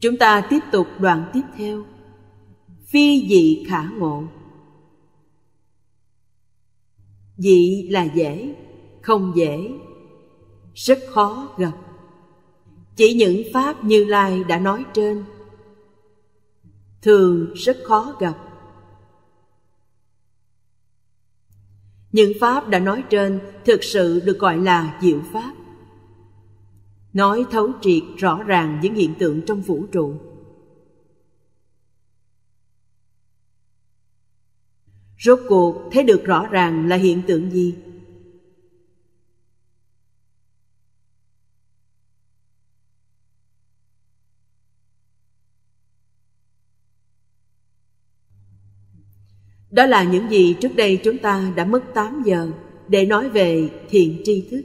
Chúng ta tiếp tục đoạn tiếp theo Phi dị khả ngộ Dị là dễ, không dễ Rất khó gặp Chỉ những Pháp Như Lai đã nói trên Thường rất khó gặp Những Pháp đã nói trên Thực sự được gọi là diệu Pháp nói thấu triệt rõ ràng những hiện tượng trong vũ trụ rốt cuộc thấy được rõ ràng là hiện tượng gì đó là những gì trước đây chúng ta đã mất 8 giờ để nói về thiện tri thức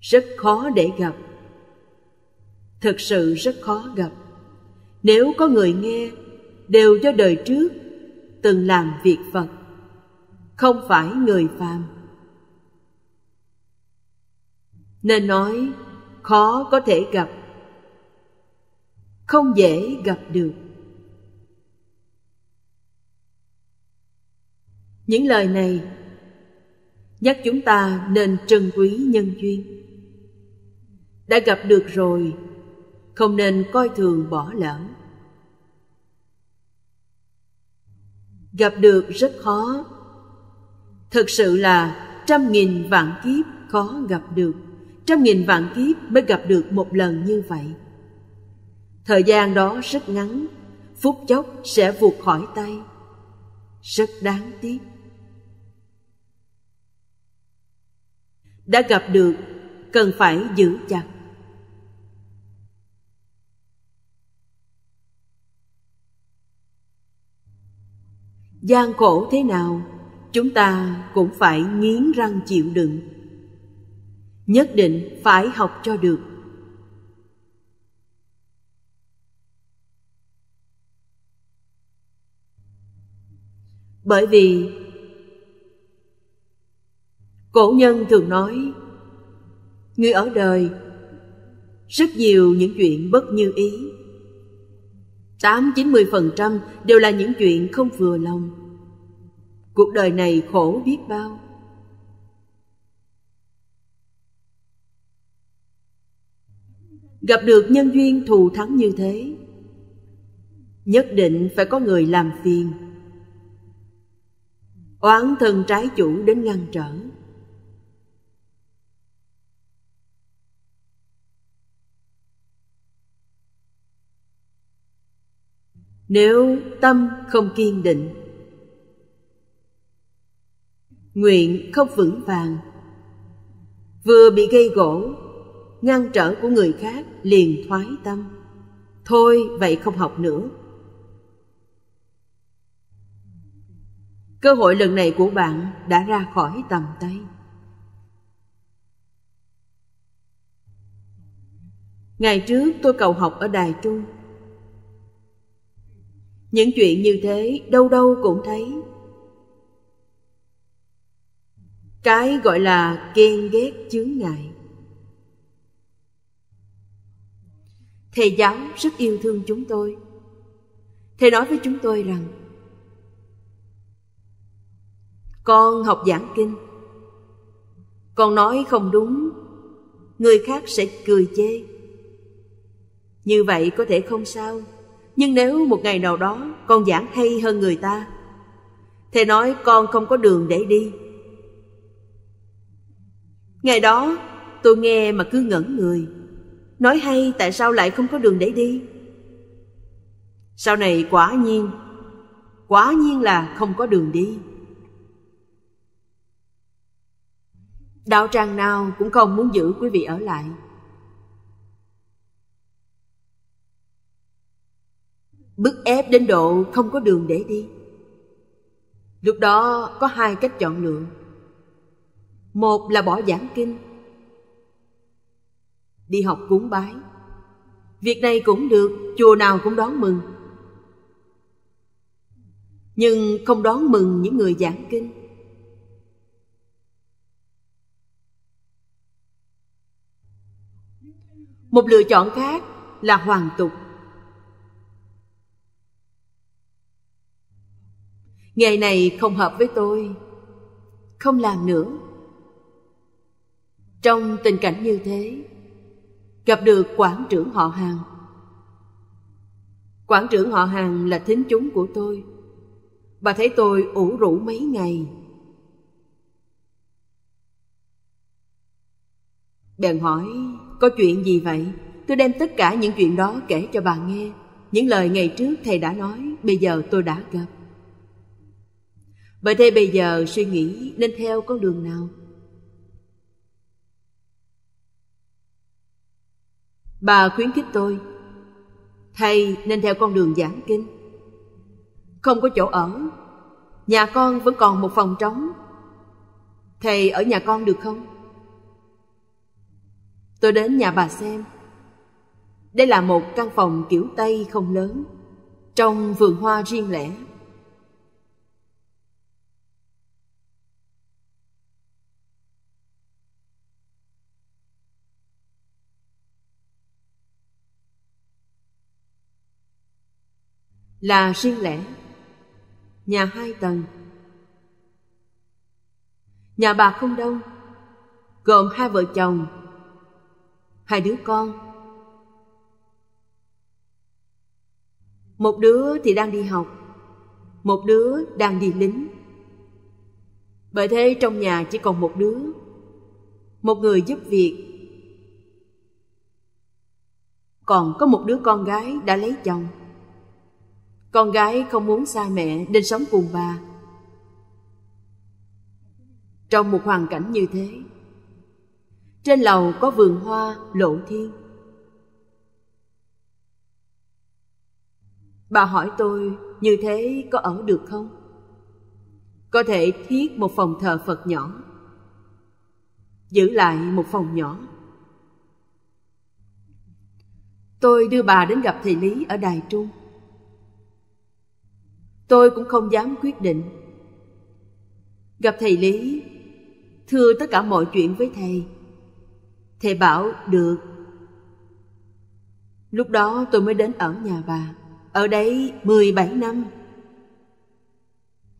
rất khó để gặp thật sự rất khó gặp nếu có người nghe đều do đời trước từng làm việc phật không phải người phàm nên nói khó có thể gặp không dễ gặp được những lời này nhắc chúng ta nên trân quý nhân duyên đã gặp được rồi không nên coi thường bỏ lỡ gặp được rất khó thật sự là trăm nghìn vạn kiếp khó gặp được trăm nghìn vạn kiếp mới gặp được một lần như vậy thời gian đó rất ngắn phút chốc sẽ vụt khỏi tay rất đáng tiếc đã gặp được cần phải giữ chặt gian khổ thế nào chúng ta cũng phải nghiến răng chịu đựng nhất định phải học cho được bởi vì cổ nhân thường nói người ở đời rất nhiều những chuyện bất như ý 8-90% đều là những chuyện không vừa lòng. Cuộc đời này khổ biết bao. Gặp được nhân duyên thù thắng như thế, nhất định phải có người làm phiền. Oán thân trái chủ đến ngăn trở. nếu tâm không kiên định nguyện không vững vàng vừa bị gây gỗ ngăn trở của người khác liền thoái tâm thôi vậy không học nữa cơ hội lần này của bạn đã ra khỏi tầm tay ngày trước tôi cầu học ở đài trung những chuyện như thế đâu đâu cũng thấy cái gọi là ghen ghét chướng ngại thầy giáo rất yêu thương chúng tôi thầy nói với chúng tôi rằng con học giảng kinh con nói không đúng người khác sẽ cười chê như vậy có thể không sao nhưng nếu một ngày nào đó con giảng hay hơn người ta, thầy nói con không có đường để đi. Ngày đó, tôi nghe mà cứ ngẩn người. Nói hay tại sao lại không có đường để đi? Sau này quả nhiên, quả nhiên là không có đường đi. Đạo tràng nào cũng không muốn giữ quý vị ở lại. bức ép đến độ không có đường để đi lúc đó có hai cách chọn lựa một là bỏ giảng kinh đi học cúng bái việc này cũng được chùa nào cũng đón mừng nhưng không đón mừng những người giảng kinh một lựa chọn khác là hoàn tục nghề này không hợp với tôi không làm nữa trong tình cảnh như thế gặp được quản trưởng họ hàng quản trưởng họ hàng là thính chúng của tôi bà thấy tôi ủ rũ mấy ngày bèn hỏi có chuyện gì vậy tôi đem tất cả những chuyện đó kể cho bà nghe những lời ngày trước thầy đã nói bây giờ tôi đã gặp Vậy thế bây giờ suy nghĩ nên theo con đường nào? Bà khuyến khích tôi Thầy nên theo con đường giảng kinh Không có chỗ ở Nhà con vẫn còn một phòng trống Thầy ở nhà con được không? Tôi đến nhà bà xem Đây là một căn phòng kiểu Tây không lớn Trong vườn hoa riêng lẻ là riêng lẻ nhà hai tầng nhà bà không đông gồm hai vợ chồng hai đứa con một đứa thì đang đi học một đứa đang đi lính bởi thế trong nhà chỉ còn một đứa một người giúp việc còn có một đứa con gái đã lấy chồng con gái không muốn xa mẹ nên sống cùng bà. Trong một hoàn cảnh như thế, trên lầu có vườn hoa lộ thiên. Bà hỏi tôi như thế có ở được không? Có thể thiết một phòng thờ Phật nhỏ, giữ lại một phòng nhỏ. Tôi đưa bà đến gặp thầy Lý ở Đài Trung. Tôi cũng không dám quyết định. Gặp thầy Lý, thưa tất cả mọi chuyện với thầy. Thầy bảo được. Lúc đó tôi mới đến ở nhà bà, ở đấy mười bảy năm.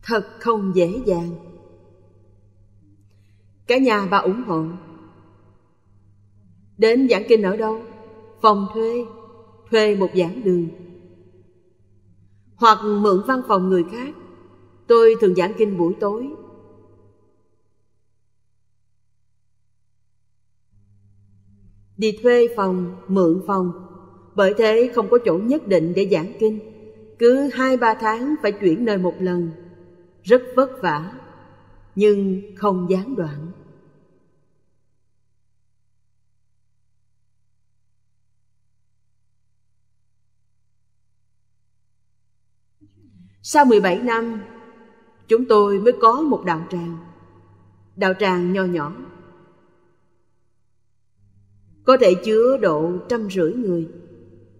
Thật không dễ dàng. Cả nhà bà ủng hộ. Đến giảng kinh ở đâu? Phòng thuê, thuê một giảng đường hoặc mượn văn phòng người khác tôi thường giảng kinh buổi tối đi thuê phòng mượn phòng bởi thế không có chỗ nhất định để giảng kinh cứ hai ba tháng phải chuyển nơi một lần rất vất vả nhưng không gián đoạn Sau 17 năm, chúng tôi mới có một đạo tràng. Đạo tràng nho nhỏ. Có thể chứa độ trăm rưỡi người.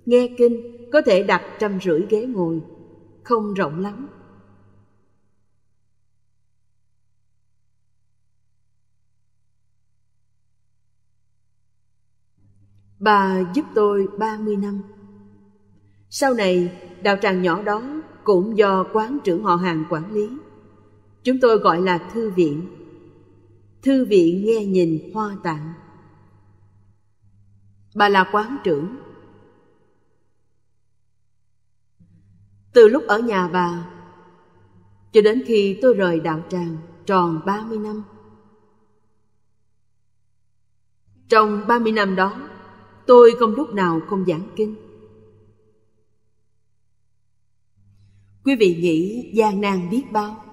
Nghe kinh có thể đặt trăm rưỡi ghế ngồi, không rộng lắm. Bà giúp tôi 30 năm. Sau này, đạo tràng nhỏ đó cũng do quán trưởng họ hàng quản lý. Chúng tôi gọi là thư viện. Thư viện nghe nhìn hoa tạng. Bà là quán trưởng. Từ lúc ở nhà bà cho đến khi tôi rời đạo tràng tròn 30 năm. Trong 30 năm đó, tôi không lúc nào không giảng kinh. quý vị nghĩ gian nan biết bao